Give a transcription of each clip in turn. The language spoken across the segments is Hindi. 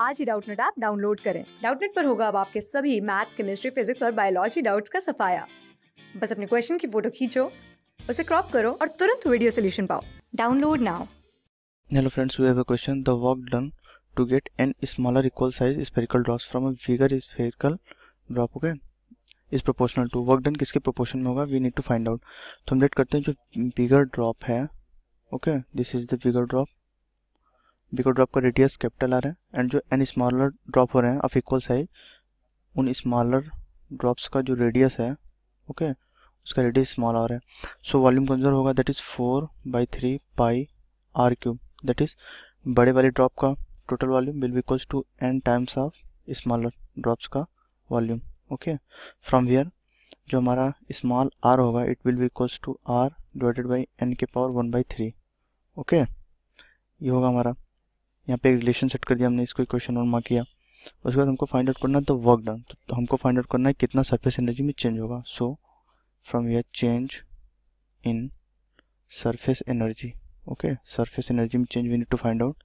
आज ही डाउटनेट ऐप डाउनलोड करें डाउटनेट पर होगा अब आपके सभी मैथ्स केमिस्ट्री फिजिक्स और बायोलॉजी डाउट्स का सफाया बस अपने क्वेश्चन की फोटो खींचो उसे क्रॉप करो और तुरंत वीडियो सोल्यूशन पाओ download now hello friends we have a question the work done to get an smaller equal size spherical drops from a bigger spherical drop okay is proportional to work done किसके प्रोपोर्शन में होगा we need to find out तो हम डेट करते हैं जो बिगर ड्रॉप है okay this is the bigger drop because drop का रेडियस कैपिटल आर है एंड जो एन स्मॉलर ड्रॉप हो रहे हैं ऑफ इक्वल साइज उन स्मॉलर ड्रॉप्स का जो रेडियस है ओके okay, उसका रेडियस स्मॉल आर है सो वॉल्यूम कंजर्व होगा that is four by three pi R cube that is बड़े वाले ड्रॉप का total volume will because to n times of smaller drops का वॉल्यूम ओके फ्रॉम हेयर जो हमारा स्मॉल आर होगा it will be equals to R divided by n के power one by three okay ये होगा हमारा यहाँ पे एक रिलेशन सेट कर दिया हमने इसको क्वेश्चन और मार्क किया उसके बाद हमको फाइंड आउट करना है तो वर्क डन तो हमको फाइंड आउट करना है कितना सरफेस एनर्जी में चेंज होगा so from here change in surface energy okay surface energy में change we need to find out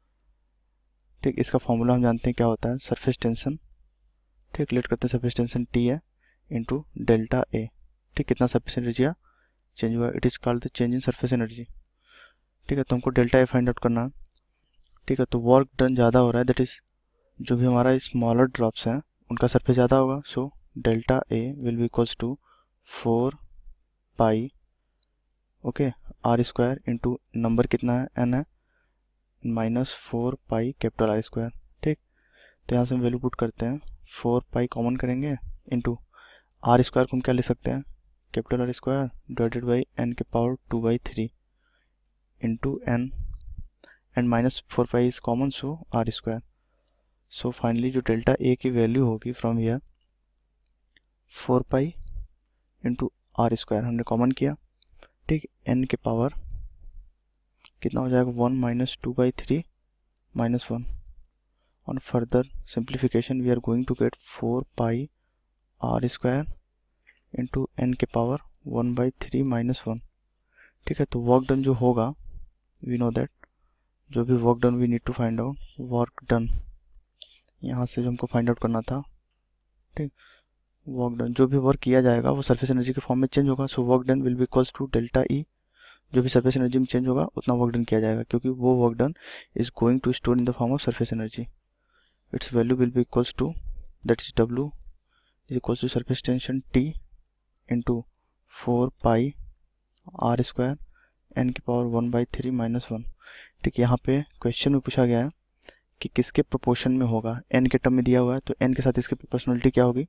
ठीक इसका फॉर्मूला हम जानते हैं क्या होता है सरफेस टेंशन ठीक लेट करते हैं सरफेस टेंशन टी है इंटू डेल्टा ए ठीक कितना सरफेस एनर्जी है चेंज हुआ it is called the change in surface energy ठीक है तो हमको डेल्टा ए फाइंड आउट करना है ठीक है तो वर्क डन ज़्यादा हो रहा है दैट इज़ जो भी हमारा स्मॉलर ड्रॉप्स हैं उनका सरफेस ज़्यादा होगा so delta A will be equals to four pi okay R square into number कितना है एन है minus four pi capital R square ठीक तो यहाँ से हम वैल्यू पुट करते हैं फोर पाई कॉमन करेंगे इंटू आर स्क्वायर को हम क्या ले सकते हैं capital R square divided by n के power two by three into n and minus four pi is common so are square so finally जो डेल्टा ए की वैल्यू होगी from here four pi into R square हमने कॉमन किया ठीक एन के पावर कितना हो जाएगा one minus two by three minus one on further simplification we are going to get four pi R square into n के power one by three minus one ठीक है तो वर्क डन जो होगा वी नो दैट जो भी work done we need to find out work done यहाँ से जो हमको फाइंड आउट करना था ठीक वर्क डन जो भी वर्क किया जाएगा वो सरफेस एनर्जी के फॉर्म में चेंज होगा so work done will be equals to delta E जो भी सरफेस एनर्जी में चेंज होगा उतना वर्क डन किया जाएगा क्योंकि वो work done is going to store in the form of surface energy its value will be equals to that is W is equals to surface tension T into four pi R square n की power one by three minus one ठीक यहाँ पे क्वेश्चन में पूछा गया है कि किसके प्रोपोर्शन में होगा एन के टर्म में दिया हुआ है तो एन के साथ इसकी प्रोपोर्शनलिटी क्या होगी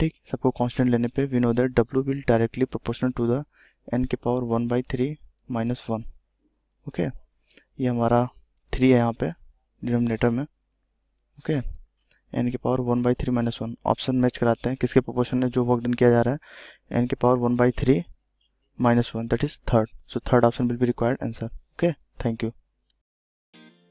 ठीक सबको कॉन्स्टेंट लेने पर we know that W will directly proportional to the n के power one by three minus one okay ये हमारा थ्री है यहाँ पे डिनोमिनेटर में ओके okay? एन के power one by three minus one option match कराते हैं किसके प्रोपोर्शन में जो वर्क डन किया जा रहा है एन के power one by three minus one that is third so third option will be required answer okay thank you